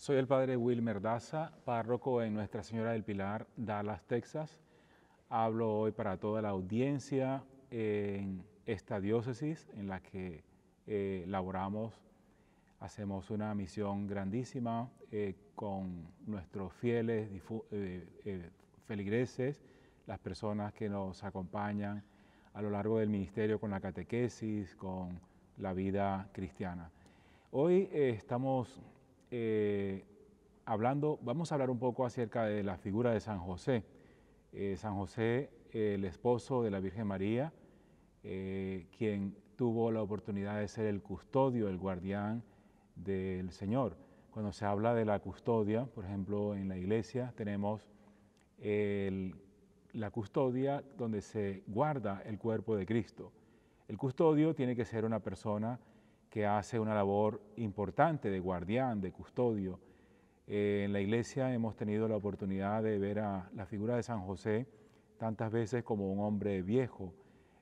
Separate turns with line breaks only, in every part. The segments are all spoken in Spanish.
Soy el padre Wilmer Daza, párroco en Nuestra Señora del Pilar, Dallas, Texas. Hablo hoy para toda la audiencia en esta diócesis en la que eh, laboramos. Hacemos una misión grandísima eh, con nuestros fieles eh, feligreses, las personas que nos acompañan a lo largo del ministerio con la catequesis, con la vida cristiana. Hoy estamos eh, hablando, vamos a hablar un poco acerca de la figura de San José. Eh, San José, el esposo de la Virgen María, eh, quien tuvo la oportunidad de ser el custodio, el guardián del Señor. Cuando se habla de la custodia, por ejemplo, en la iglesia tenemos la custodia donde se guarda el cuerpo de Cristo. El custodio tiene que ser una persona que hace una labor importante de guardián, de custodio. Eh, en la iglesia hemos tenido la oportunidad de ver a la figura de San José tantas veces como un hombre viejo.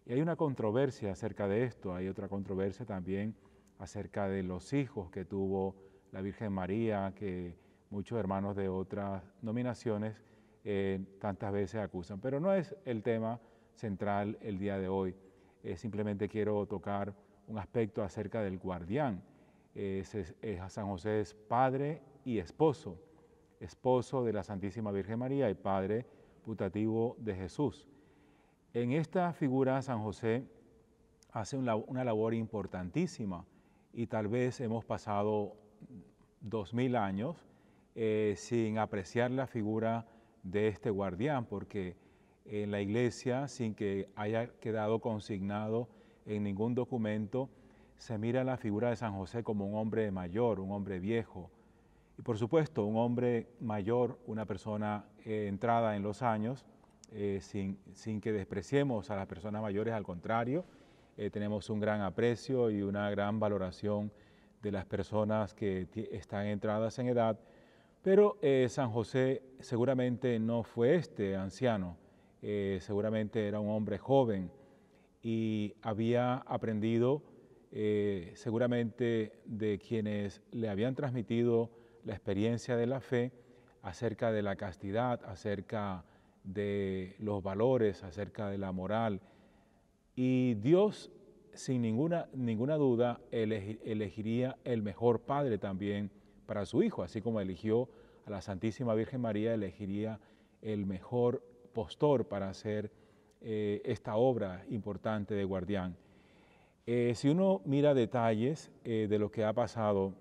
Y hay una controversia acerca de esto, hay otra controversia también acerca de los hijos que tuvo la Virgen María, que muchos hermanos de otras nominaciones eh, tantas veces acusan. Pero no es el tema central el día de hoy. Eh, simplemente quiero tocar un aspecto acerca del guardián. San José es padre y esposo, esposo de la Santísima Virgen María y padre putativo de Jesús. En esta figura San José hace una, labor importantísima y tal vez hemos pasado dos mil años eh, sin apreciar la figura de este guardián, porque en la iglesia, sin que haya quedado consignado en ningún documento se mira la figura de San José como un hombre mayor, un hombre viejo. Y por supuesto, un hombre mayor, una persona eh, entrada en los años, eh, sin, que despreciemos a las personas mayores, al contrario, eh, tenemos un gran aprecio y una gran valoración de las personas que están entradas en edad. Pero San José seguramente no fue este anciano, seguramente era un hombre joven y había aprendido eh, seguramente de quienes le habían transmitido la experiencia de la fe acerca de la castidad, acerca de los valores, acerca de la moral. Y Dios, sin ninguna, ninguna duda, elegiría el mejor padre también para su hijo, así como eligió a la Santísima Virgen María, elegiría el mejor postor para ser eh, esta obra importante de Guardián. Eh, si uno mira detalles eh, de lo que ha pasado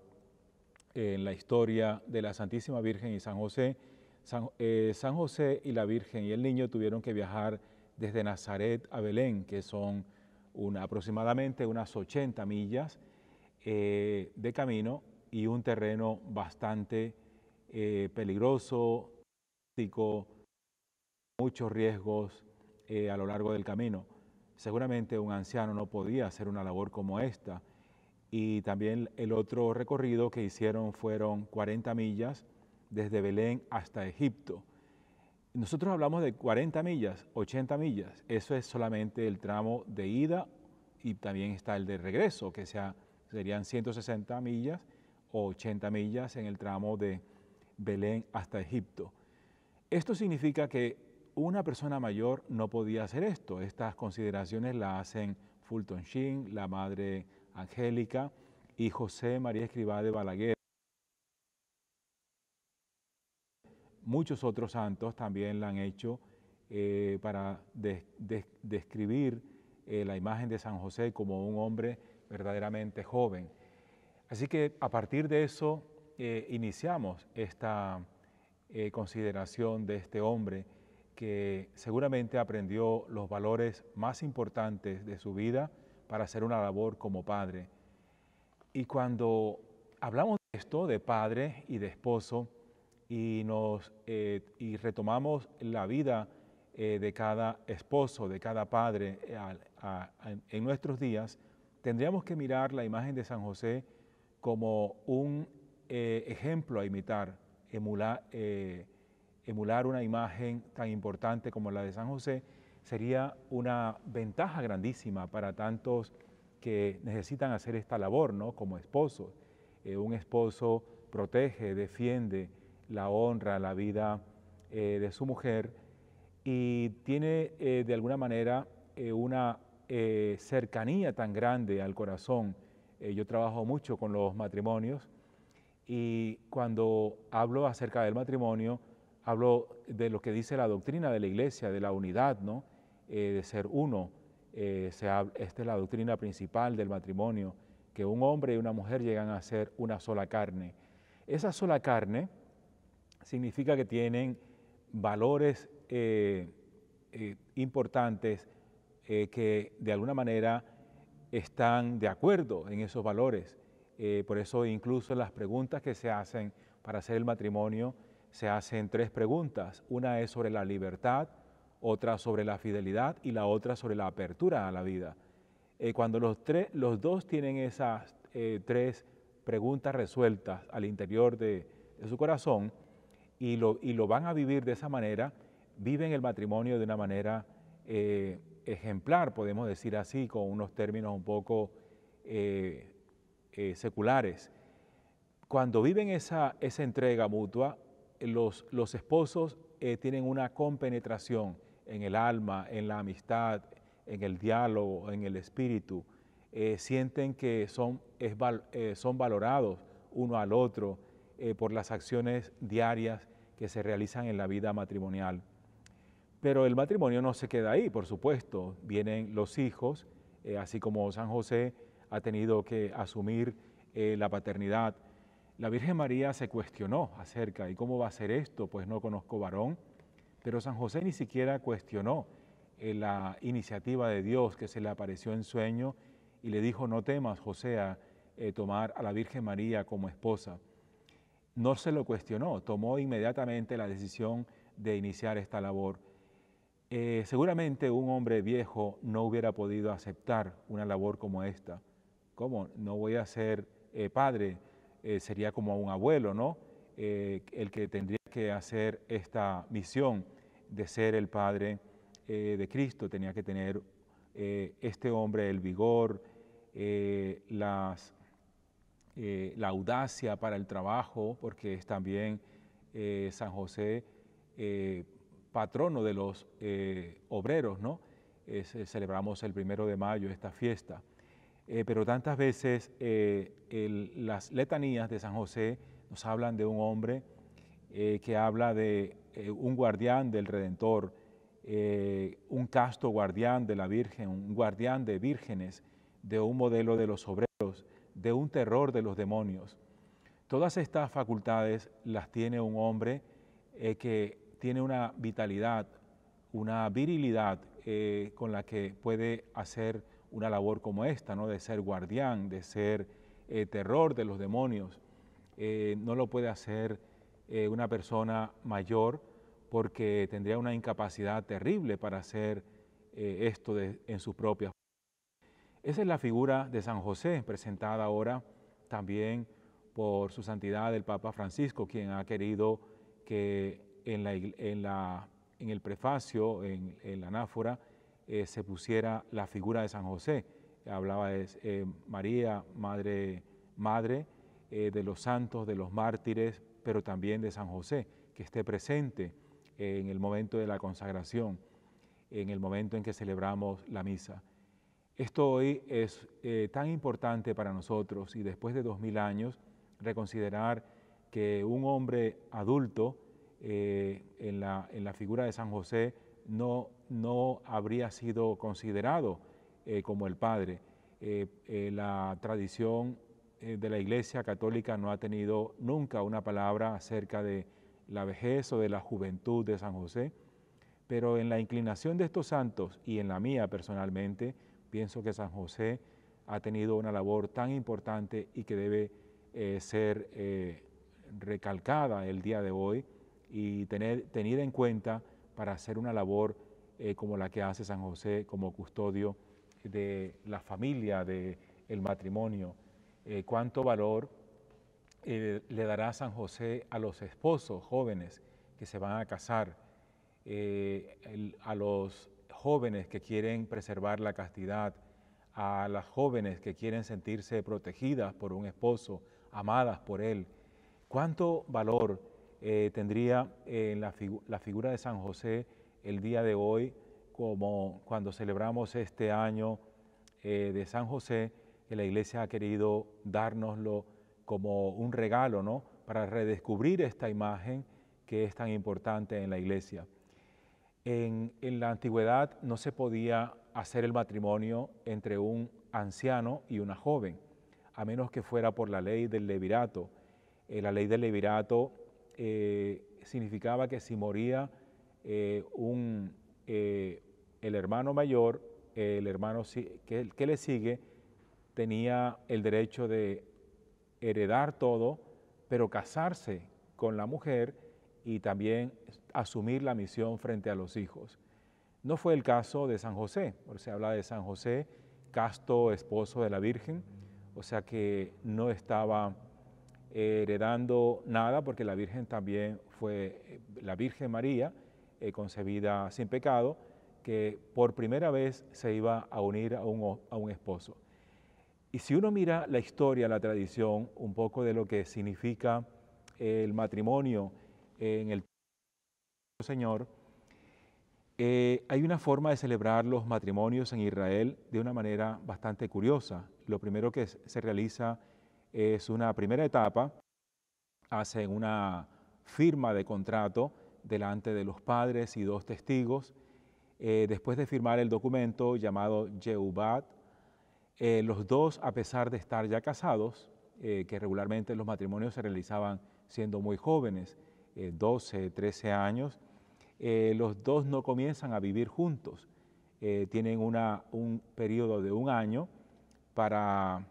en la historia de la Santísima Virgen y San José, San, José y la Virgen y el niño tuvieron que viajar desde Nazaret a Belén, que son aproximadamente unas 80 millas de camino y un terreno bastante peligroso, muchos riesgos, eh, a lo largo del camino. Seguramente un anciano no podía hacer una labor como esta. Y también el otro recorrido que hicieron fueron 40 millas desde Belén hasta Egipto. Nosotros hablamos de 40 millas, 80 millas. Eso es solamente el tramo de ida y también está el de regreso, que sea, serían 160 millas o 80 millas en el tramo de Belén hasta Egipto. Esto significa que una persona mayor no podía hacer esto. Estas consideraciones las hacen Fulton Sheen, la madre Angélica y José María Escribá de Balaguer. Muchos otros santos también la han hecho eh, para describir eh, la imagen de San José como un hombre verdaderamente joven. Así que a partir de eso eh, iniciamos esta consideración de este hombre que seguramente aprendió los valores más importantes de su vida para hacer una labor como padre. Y cuando hablamos de esto, de padre y de esposo, y, nos, eh, y retomamos la vida eh, de cada esposo, de cada padre eh, en nuestros días, tendríamos que mirar la imagen de San José como un ejemplo a imitar, emular, emular una imagen tan importante como la de San José sería una ventaja grandísima para tantos que necesitan hacer esta labor, ¿no? Como esposo. Eh, un esposo protege, defiende la honra, la vida eh, de su mujer y tiene eh, de alguna manera una cercanía tan grande al corazón. yo trabajo mucho con los matrimonios y cuando hablo acerca del matrimonio, Hablo de lo que dice la doctrina de la iglesia, de la unidad, ¿no? Eh, de ser uno. Eh, esta es la doctrina principal del matrimonio, que un hombre y una mujer llegan a ser una sola carne. Esa sola carne significa que tienen valores eh, importantes que de alguna manera están de acuerdo en esos valores. por eso incluso las preguntas que se hacen para hacer el matrimonio se hacen tres preguntas. Una es sobre la libertad, otra sobre la fidelidad y la otra sobre la apertura a la vida. Eh, cuando los, tres, los dos tienen esas eh, tres preguntas resueltas al interior de, su corazón y lo, y lo, van a vivir de esa manera, viven el matrimonio de una manera eh, ejemplar, podemos decir así, con unos términos un poco seculares. Cuando viven esa, esa entrega mutua, los, esposos eh, tienen una compenetración en el alma, en la amistad, en el diálogo, en el espíritu. Eh, sienten que son, eh, son valorados uno al otro por las acciones diarias que se realizan en la vida matrimonial. Pero el matrimonio no se queda ahí, por supuesto. Vienen los hijos, así como San José ha tenido que asumir la paternidad, la Virgen María se cuestionó acerca de cómo va a ser esto, pues no conozco varón, pero San José ni siquiera cuestionó eh, la iniciativa de Dios que se le apareció en sueño y le dijo, no temas, José, a eh, tomar a la Virgen María como esposa. No se lo cuestionó, tomó inmediatamente la decisión de iniciar esta labor. Eh, seguramente un hombre viejo no hubiera podido aceptar una labor como esta. ¿Cómo? No voy a ser padre eh, sería como un abuelo, ¿no? Eh, el que tendría que hacer esta misión de ser el Padre eh, de Cristo, tenía que tener este hombre el vigor, las, la audacia para el trabajo, porque es también San José patrono de los obreros, ¿no? celebramos el primero de mayo esta fiesta. Eh, pero tantas veces eh, las letanías de San José nos hablan de un hombre eh, que habla de un guardián del Redentor, un casto guardián de la Virgen, un guardián de vírgenes, de un modelo de los obreros, de un terror de los demonios. Todas estas facultades las tiene un hombre que tiene una vitalidad, una virilidad con la que puede hacer una labor como esta, ¿no? de ser guardián, de ser eh, terror de los demonios. Eh, no lo puede hacer eh, una persona mayor porque tendría una incapacidad terrible para hacer esto de, en sus propias. Esa es la figura de San José, presentada ahora también por su santidad el Papa Francisco, quien ha querido que en, el prefacio, en, en la anáfora, eh, se pusiera la figura de San José. Hablaba de eh, María, Madre, madre eh, de los santos, de los mártires, pero también de San José, que esté presente en el momento de la consagración, en el momento en que celebramos la misa. Esto hoy es tan importante para nosotros y después de dos mil años, reconsiderar que un hombre adulto en la figura de San José, no, habría sido considerado eh, como el padre. Eh, eh, la tradición de la Iglesia Católica no ha tenido nunca una palabra acerca de la vejez o de la juventud de San José, pero en la inclinación de estos santos y en la mía personalmente, pienso que San José ha tenido una labor tan importante y que debe ser recalcada el día de hoy y tener, tenida en cuenta para hacer una labor eh, como la que hace San José como custodio de la familia, del matrimonio. Eh, cuánto valor eh, le dará San José a los esposos jóvenes que se van a casar, a los jóvenes que quieren preservar la castidad, a las jóvenes que quieren sentirse protegidas por un esposo, amadas por él. Cuánto valor eh, tendría eh, la, figura de San José el día de hoy, como cuando celebramos este año eh, de San José, que la iglesia ha querido dárnoslo como un regalo, ¿no? Para redescubrir esta imagen que es tan importante en la iglesia. En, en la antigüedad no se podía hacer el matrimonio entre un anciano y una joven, a menos que fuera por la ley del levirato. la ley del levirato eh, significaba que si moría eh, un, eh, el hermano mayor, el hermano que, que le sigue, tenía el derecho de heredar todo, pero casarse con la mujer y también asumir la misión frente a los hijos. No fue el caso de San José, porque se habla de San José, casto esposo de la Virgen, o sea que no estaba heredando nada, porque la Virgen también fue la Virgen María, eh, concebida sin pecado, que por primera vez se iba a unir a un, esposo. Y si uno mira la historia, la tradición, un poco de lo que significa el matrimonio en el Señor, eh, hay una forma de celebrar los matrimonios en Israel de una manera bastante curiosa. Lo primero que se realiza es es una primera etapa, hacen una firma de contrato delante de los padres y dos testigos. Eh, después de firmar el documento llamado Yehubat, eh, los dos, a pesar de estar ya casados, eh, que regularmente los matrimonios se realizaban siendo muy jóvenes, 12, 13 años, los dos no comienzan a vivir juntos. tienen una, un periodo de un año para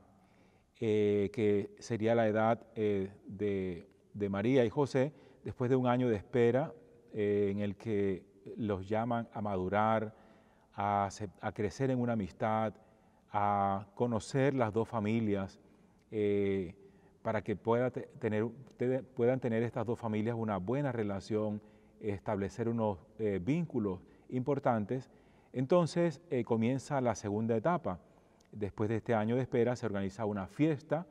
eh, que sería la edad eh, de, María y José, después de un año de espera eh, en el que los llaman a madurar, a, crecer en una amistad, a conocer las dos familias, para que pueda tener, puedan tener estas dos familias una buena relación, establecer unos vínculos importantes. Entonces comienza la segunda etapa después de este año de espera, se organiza una fiesta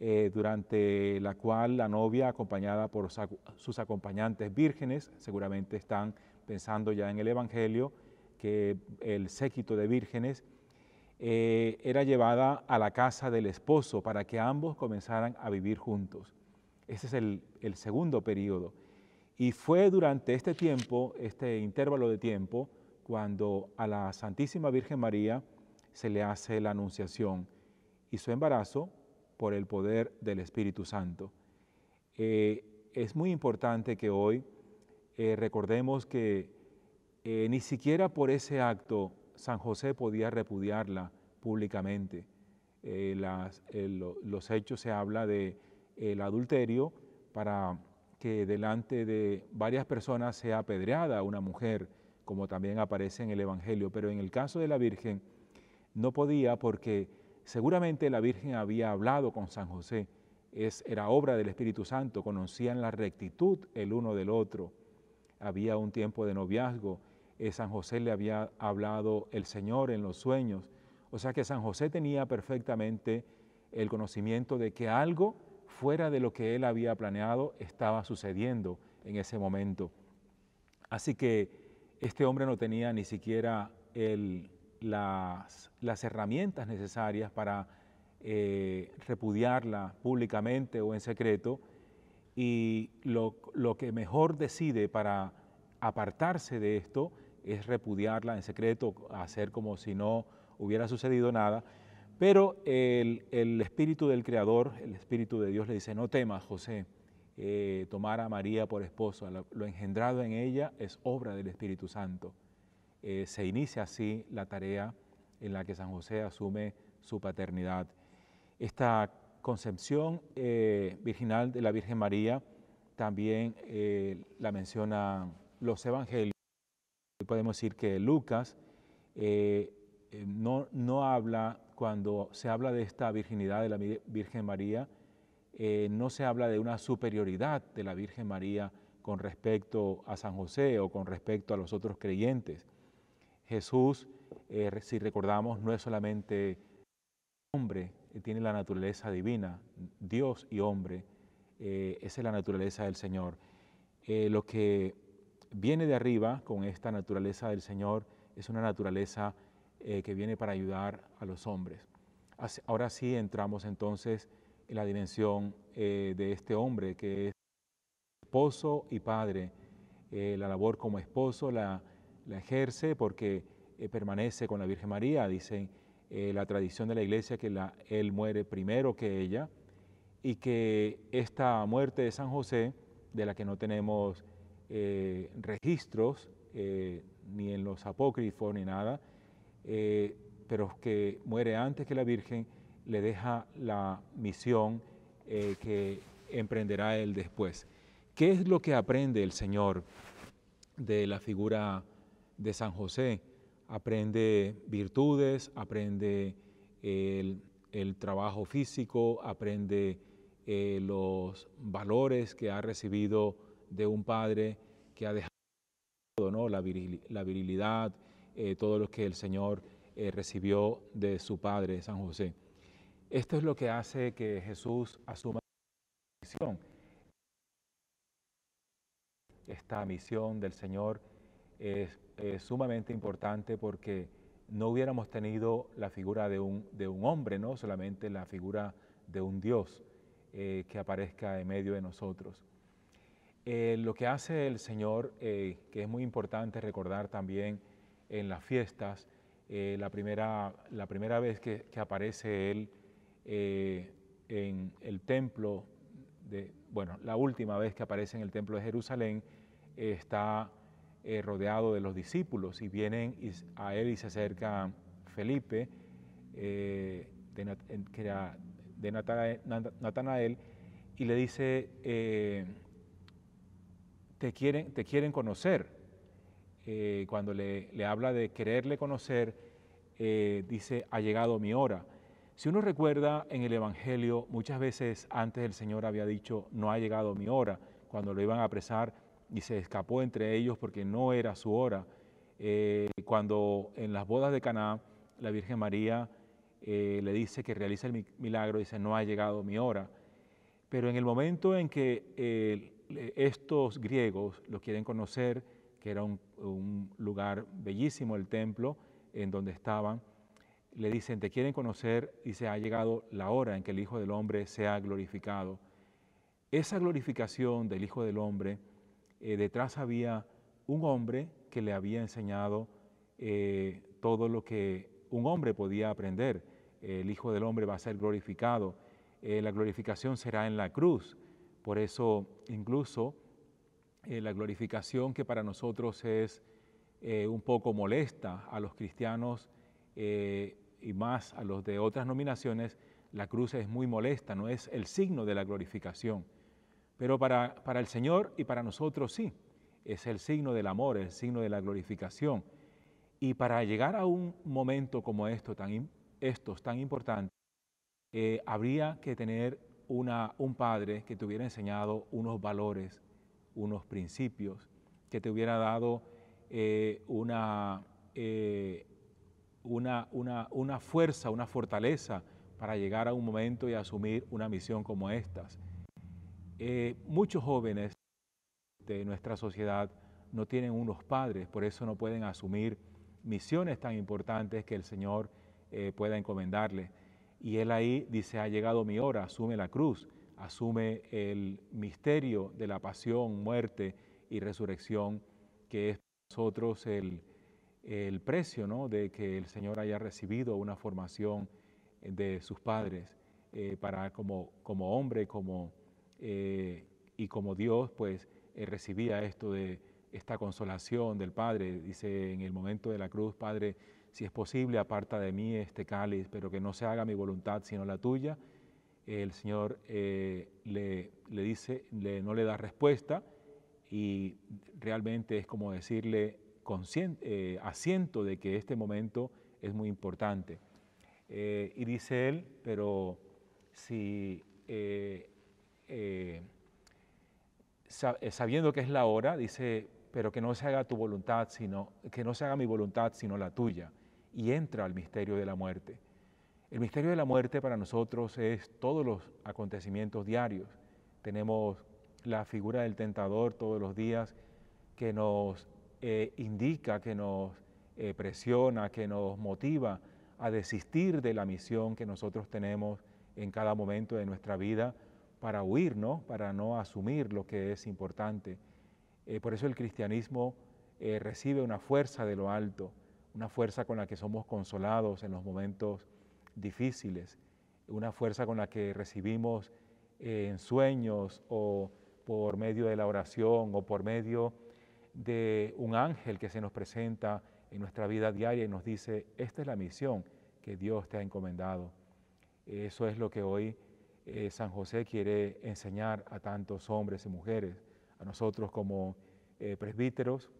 eh, durante la cual la novia, acompañada por sus acompañantes vírgenes, seguramente están pensando ya en el Evangelio, que el séquito de vírgenes eh, era llevada a la casa del esposo para que ambos comenzaran a vivir juntos. Ese es el, el segundo periodo. Y fue durante este tiempo, este intervalo de tiempo, cuando a la Santísima Virgen María, se le hace la anunciación y su embarazo por el poder del Espíritu Santo. Eh, es muy importante que hoy eh, recordemos que eh, ni siquiera por ese acto San José podía repudiarla públicamente. los hechos se habla de el adulterio para que delante de varias personas sea apedreada una mujer, como también aparece en el Evangelio. Pero en el caso de la Virgen, no podía porque seguramente la Virgen había hablado con San José, era obra del Espíritu Santo, conocían la rectitud el uno del otro, había un tiempo de noviazgo, eh, San José le había hablado el Señor en los sueños, o sea que San José tenía perfectamente el conocimiento de que algo fuera de lo que él había planeado estaba sucediendo en ese momento. Así que este hombre no tenía ni siquiera el las, herramientas necesarias para eh, repudiarla públicamente o en secreto y lo, que mejor decide para apartarse de esto es repudiarla en secreto, hacer como si no hubiera sucedido nada, pero el, espíritu del Creador, el espíritu de Dios le dice, no temas, José, eh, tomar a María por esposo, lo, engendrado en ella es obra del Espíritu Santo. Eh, se inicia así la tarea en la que San José asume su paternidad. Esta concepción eh, virginal de la Virgen María también eh, la mencionan los evangelios. Podemos decir que Lucas no, habla, cuando se habla de esta virginidad de la Virgen María, no se habla de una superioridad de la Virgen María con respecto a San José o con respecto a los otros creyentes. Jesús, eh, si recordamos, no es solamente hombre, eh, tiene la naturaleza divina, Dios y hombre. Eh, esa es la naturaleza del Señor. lo que viene de arriba con esta naturaleza del Señor es una naturaleza que viene para ayudar a los hombres. ahora sí entramos entonces en la dimensión de este hombre que es esposo y padre, la labor como esposo, la la ejerce porque eh, permanece con la Virgen María, dicen eh, la tradición de la iglesia que él muere primero que ella y que esta muerte de San José, de la que no tenemos eh, registros, ni en los apócrifos ni nada, pero que muere antes que la Virgen, le deja la misión que emprenderá él después. ¿Qué es lo que aprende el Señor de la figura de San José. Aprende virtudes, aprende el, trabajo físico, aprende eh, los valores que ha recibido de un padre que ha dejado la, virilidad, eh, todo lo que el Señor eh, recibió de su padre, San José. Esto es lo que hace que Jesús asuma Esta misión del Señor es, sumamente importante porque no hubiéramos tenido la figura de un, de un hombre, no solamente la figura de un Dios eh, que aparezca en medio de nosotros. Eh, lo que hace el Señor, eh, que es muy importante recordar también en las fiestas, la, primera, la primera vez que, que aparece Él en el templo, de, bueno, la última vez que aparece en el templo de Jerusalén, está eh, rodeado de los discípulos y vienen a él y se acerca Felipe, eh, de, Natanael, y le dice, eh, te, quieren, te quieren conocer. cuando le, le, habla de quererle conocer, dice, ha llegado mi hora. Si uno recuerda en el Evangelio, muchas veces antes el Señor había dicho, no ha llegado mi hora, cuando lo iban a apresar y se escapó entre ellos porque no era su hora. Eh, cuando en las bodas de Caná la Virgen María eh, le dice que realiza el milagro, dice, no ha llegado mi hora. Pero en el momento en que eh, estos griegos lo quieren conocer, que era un, lugar bellísimo el templo en donde estaban, le dicen, te quieren conocer y se ha llegado la hora en que el Hijo del Hombre se ha glorificado. Esa glorificación del Hijo del Hombre, eh, detrás había un hombre que le había enseñado eh, todo lo que un hombre podía aprender. El Hijo del Hombre va a ser glorificado. Eh, la glorificación será en la cruz. Por eso incluso la glorificación que para nosotros es un poco molesta a los cristianos y más a los de otras nominaciones, la cruz es muy molesta, no es el signo de la glorificación. Pero para, el Señor y para nosotros sí, es el signo del amor, el signo de la glorificación. Y para llegar a un momento como esto, tan, estos tan importantes, eh, habría que tener un padre que te hubiera enseñado unos valores, unos principios, que te hubiera dado eh, eh, una, una, una fuerza, una fortaleza para llegar a un momento y asumir una misión como estas. Eh, muchos jóvenes de nuestra sociedad no tienen unos padres, por eso no pueden asumir misiones tan importantes que el Señor eh, pueda encomendarle. Y él ahí dice, ha llegado mi hora, asume la cruz, asume el misterio de la pasión, muerte y resurrección, que es para nosotros el, precio de que el Señor haya recibido una formación de sus padres eh, para como, como hombre, como eh, y como Dios pues eh, recibía esto de esta consolación del Padre, dice en el momento de la cruz, Padre, si es posible, aparta de mí este cáliz, pero que no se haga mi voluntad sino la tuya. El Señor eh, le, le, dice, no le da respuesta y realmente es como decirle asiento de que este momento es muy importante. y dice él, pero si eh, eh, sabiendo que es la hora, dice, pero que no se haga tu voluntad, sino, que no se haga mi voluntad, sino la tuya. Y entra al misterio de la muerte. El misterio de la muerte para nosotros es todos los acontecimientos diarios. Tenemos la figura del tentador todos los días que nos eh, indica, que nos presiona, que nos motiva a desistir de la misión que nosotros tenemos en cada momento de nuestra vida para huir, ¿no? para no asumir lo que es importante. Eh, por eso el cristianismo eh, recibe una fuerza de lo alto, una fuerza con la que somos consolados en los momentos difíciles, una fuerza con la que recibimos eh, en sueños o por medio de la oración o por medio de un ángel que se nos presenta en nuestra vida diaria y nos dice, esta es la misión que Dios te ha encomendado. Eso es lo que hoy eh, San José quiere enseñar a tantos hombres y mujeres, a nosotros como eh, presbíteros,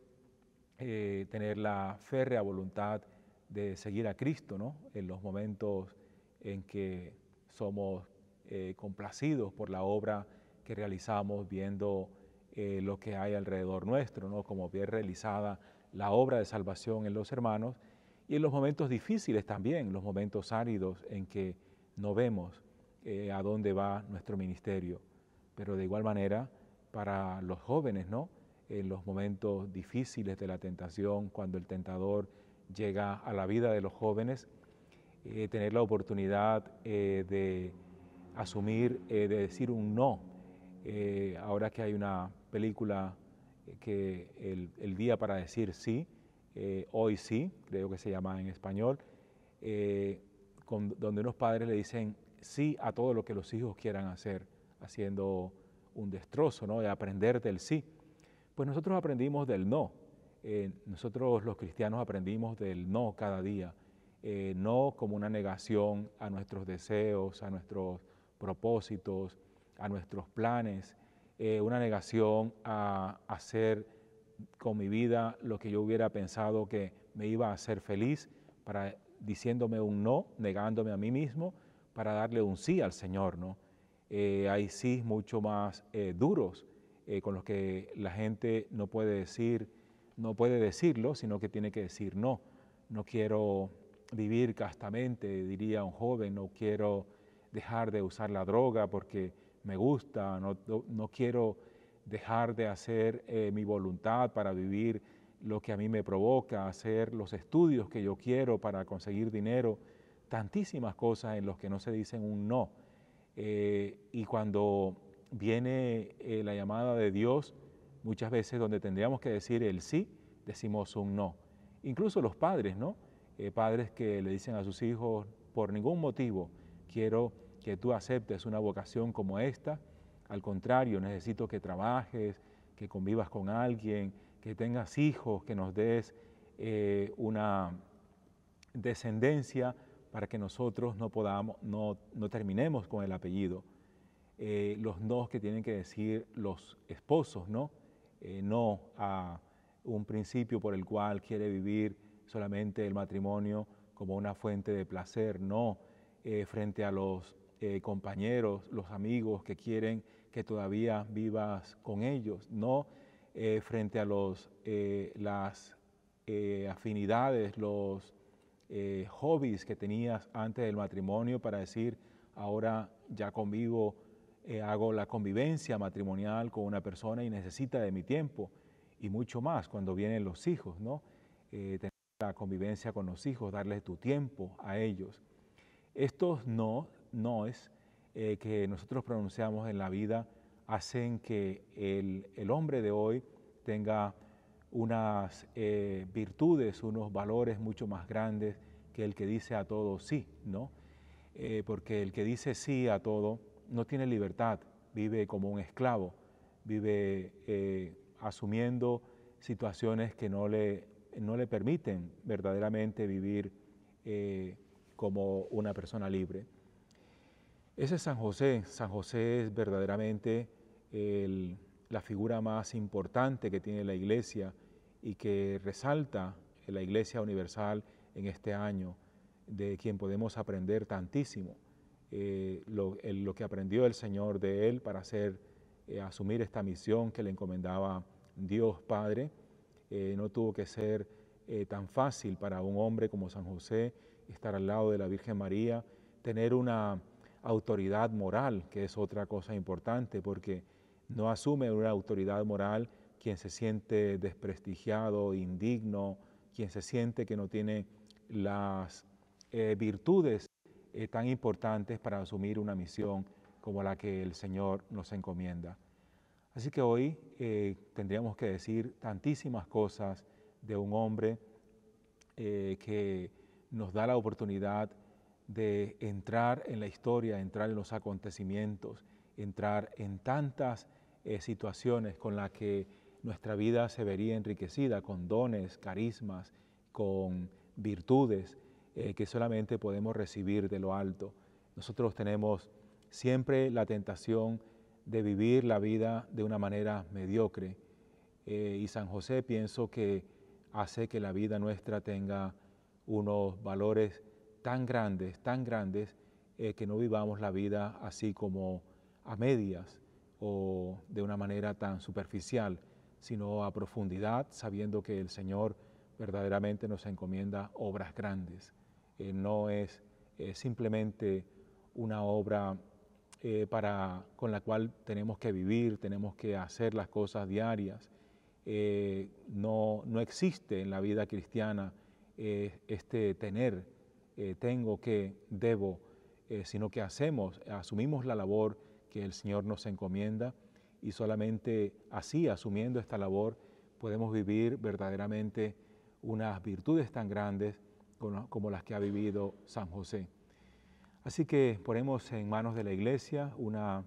eh, tener la férrea voluntad de seguir a Cristo en los momentos en que somos complacidos por la obra que realizamos viendo lo que hay alrededor nuestro, ¿no? como bien realizada la obra de salvación en los hermanos y en los momentos difíciles también, los momentos áridos en que no vemos eh, a dónde va nuestro ministerio, pero de igual manera para los jóvenes, ¿no? En los momentos difíciles de la tentación, cuando el tentador llega a la vida de los jóvenes, eh, tener la oportunidad eh, de asumir, de decir un no. ahora que hay una película que el, día para decir sí, hoy sí, creo que se llama en español, donde unos padres le dicen sí a todo lo que los hijos quieran hacer, haciendo un destrozo, ¿no? De aprender del sí. Pues nosotros aprendimos del no. Eh, nosotros los cristianos aprendimos del no cada día. Eh, no como una negación a nuestros deseos, a nuestros propósitos, a nuestros planes, eh, una negación a hacer con mi vida lo que yo hubiera pensado que me iba a hacer feliz, para diciéndome un no, negándome a mí mismo, para darle un sí al Señor, ¿no? Eh, hay sí mucho más eh, duros eh, con los que la gente no puede decir, no puede decirlo, sino que tiene que decir no. No quiero vivir castamente, diría un joven, no quiero dejar de usar la droga porque me gusta, no, quiero dejar de hacer mi voluntad para vivir lo que a mí me provoca, hacer los estudios que yo quiero para conseguir dinero tantísimas cosas en las que no se dicen un no. Eh, y cuando viene eh, la llamada de Dios, muchas veces donde tendríamos que decir el sí, decimos un no. Incluso los padres, ¿no? Eh, padres que le dicen a sus hijos, por ningún motivo quiero que tú aceptes una vocación como esta, al contrario, necesito que trabajes, que convivas con alguien, que tengas hijos, que nos des una descendencia para que nosotros no podamos, no, terminemos con el apellido. Eh, los no que tienen que decir los esposos, ¿no? Eh, no a un principio por el cual quiere vivir solamente el matrimonio como una fuente de placer, no eh, frente a los compañeros, los amigos que quieren que todavía vivas con ellos, no frente a los, las afinidades, los eh, hobbies que tenías antes del matrimonio para decir, ahora ya convivo, eh, hago la convivencia matrimonial con una persona y necesita de mi tiempo, y mucho más cuando vienen los hijos, ¿no? Eh, tener la convivencia con los hijos, darles tu tiempo a ellos. Estos no, no es que nosotros pronunciamos en la vida hacen que el, el hombre de hoy tenga unas eh, virtudes, unos valores mucho más grandes que el que dice a todo sí, ¿no? Eh, porque el que dice sí a todo no tiene libertad, vive como un esclavo, vive eh, asumiendo situaciones que no le, permiten verdaderamente vivir como una persona libre. Ese es San José. San José es verdaderamente la figura más importante que tiene la iglesia y que resalta la Iglesia Universal en este año, de quien podemos aprender tantísimo, eh, lo, que aprendió el Señor de él para hacer, eh, asumir esta misión que le encomendaba Dios Padre. Eh, no tuvo que ser tan fácil para un hombre como San José estar al lado de la Virgen María, tener una autoridad moral, que es otra cosa importante, porque no asume una autoridad moral quien se siente desprestigiado, indigno, quien se siente que no tiene las eh, virtudes eh, tan importantes para asumir una misión como la que el Señor nos encomienda. Así que hoy eh, tendríamos que decir tantísimas cosas de un hombre que nos da la oportunidad de entrar en la historia, entrar en los acontecimientos, entrar en tantas situaciones con las que nuestra vida se vería enriquecida con dones, carismas, con virtudes eh, que solamente podemos recibir de lo alto. Nosotros tenemos siempre la tentación de vivir la vida de una manera mediocre eh, y San José pienso que hace que la vida nuestra tenga unos valores tan grandes, tan grandes, eh, que no vivamos la vida así como a medias o de una manera tan superficial, sino a profundidad, sabiendo que el Señor verdaderamente nos encomienda obras grandes. Eh, no es eh, simplemente una obra eh, para, con la cual tenemos que vivir, tenemos que hacer las cosas diarias. No, no, existe en la vida cristiana este tener, tengo que, debo, sino que hacemos, asumimos la labor que el Señor nos encomienda y solamente así, asumiendo esta labor, podemos vivir verdaderamente unas virtudes tan grandes como las que ha vivido San José. Así que ponemos en manos de la Iglesia una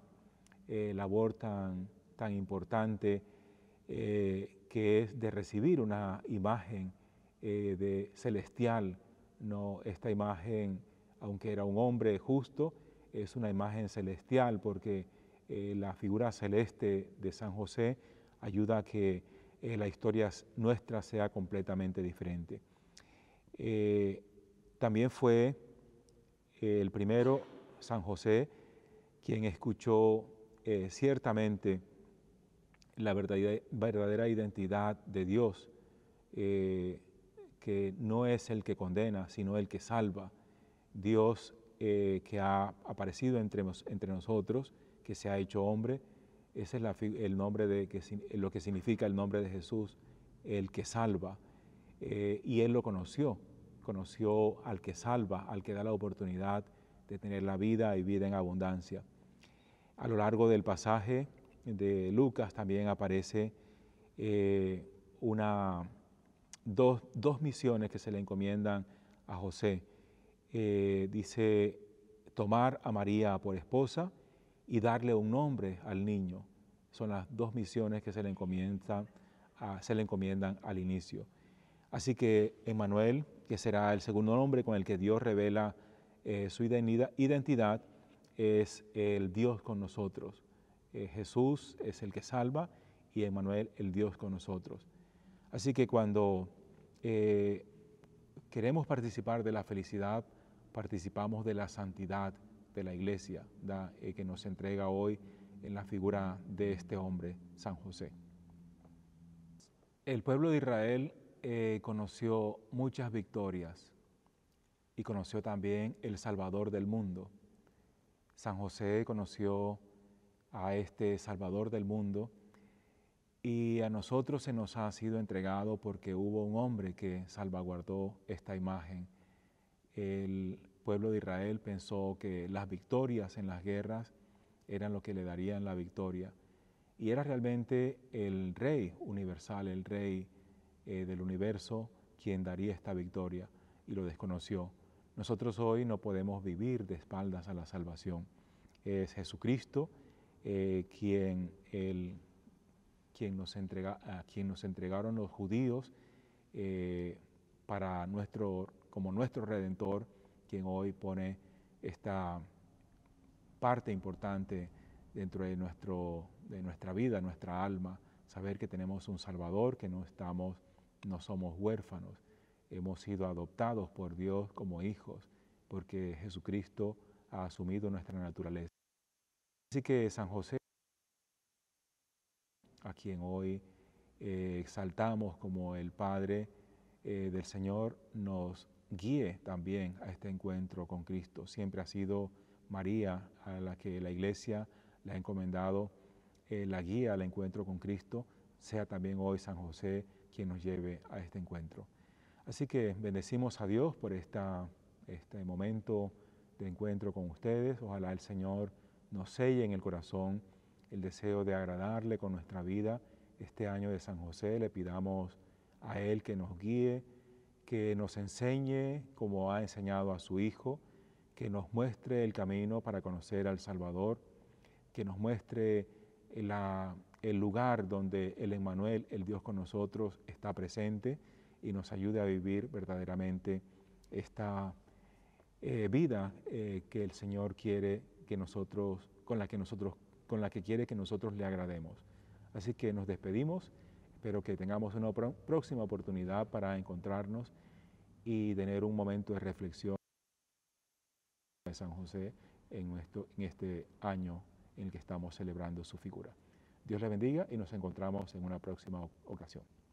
eh, labor tan, tan importante eh, que es de recibir una imagen eh, de celestial, no esta imagen, aunque era un hombre justo, es una imagen celestial porque eh, la figura celeste de San José ayuda a que eh, la historia nuestra sea completamente diferente. Eh, también fue el primero, San José, quien escuchó ciertamente la verdadera, identidad de Dios, que no es el que condena, sino el que salva. Dios que ha aparecido entre nosotros, que se ha hecho hombre. Ese es el nombre de, lo que significa el nombre de Jesús, el que salva. Eh, y él lo conoció, conoció al que salva, al que da la oportunidad de tener la vida y vida en abundancia. A lo largo del pasaje de Lucas también aparece eh, una, dos, misiones que se le encomiendan a José. Eh, dice tomar a María por esposa y darle un nombre al niño. Son las dos misiones que se le encomiendan, ah, se le encomiendan al inicio. Así que Emmanuel, que será el segundo nombre con el que Dios revela eh, su identidad, es el Dios con nosotros. Eh, Jesús es el que salva y Emmanuel el Dios con nosotros. Así que cuando eh, queremos participar de la felicidad, participamos de la santidad de la iglesia eh, que nos entrega hoy en la figura de este hombre, San José. El pueblo de Israel eh, conoció muchas victorias y conoció también el Salvador del mundo. San José conoció a este Salvador del mundo y a nosotros se nos ha sido entregado porque hubo un hombre que salvaguardó esta imagen, el pueblo de Israel pensó que las victorias en las guerras eran lo que le darían la victoria. Y era realmente el rey universal, el rey eh, del universo, quien daría esta victoria y lo desconoció. Nosotros hoy no podemos vivir de espaldas a la salvación. Es Jesucristo eh, quien, quien, nos entrega, a quien nos entregaron los judíos eh, para nuestro, como nuestro redentor quien hoy pone esta parte importante dentro de, nuestro, de nuestra vida, nuestra alma, saber que tenemos un Salvador, que no estamos, no somos huérfanos, hemos sido adoptados por Dios como hijos, porque Jesucristo ha asumido nuestra naturaleza. Así que San José, a quien hoy eh, exaltamos como el Padre eh, del Señor, nos guíe también a este encuentro con Cristo. Siempre ha sido María a la que la iglesia le ha encomendado eh, la guía al encuentro con Cristo, sea también hoy San José quien nos lleve a este encuentro. Así que bendecimos a Dios por esta, este momento de encuentro con ustedes. Ojalá el Señor nos selle en el corazón el deseo de agradarle con nuestra vida. Este año de San José le pidamos a Él que nos guíe, que nos enseñe como ha enseñado a su Hijo, que nos muestre el camino para conocer al Salvador, que nos muestre el lugar donde el Emmanuel, el Dios con nosotros, está presente y nos ayude a vivir verdaderamente esta eh, vida eh, que el Señor quiere que nosotros, con la que nosotros, con la que quiere que nosotros le agrademos. Así que nos despedimos Espero que tengamos una próxima oportunidad para encontrarnos y tener un momento de reflexión de San José en, nuestro, en este año en el que estamos celebrando su figura. Dios le bendiga y nos encontramos en una próxima ocasión.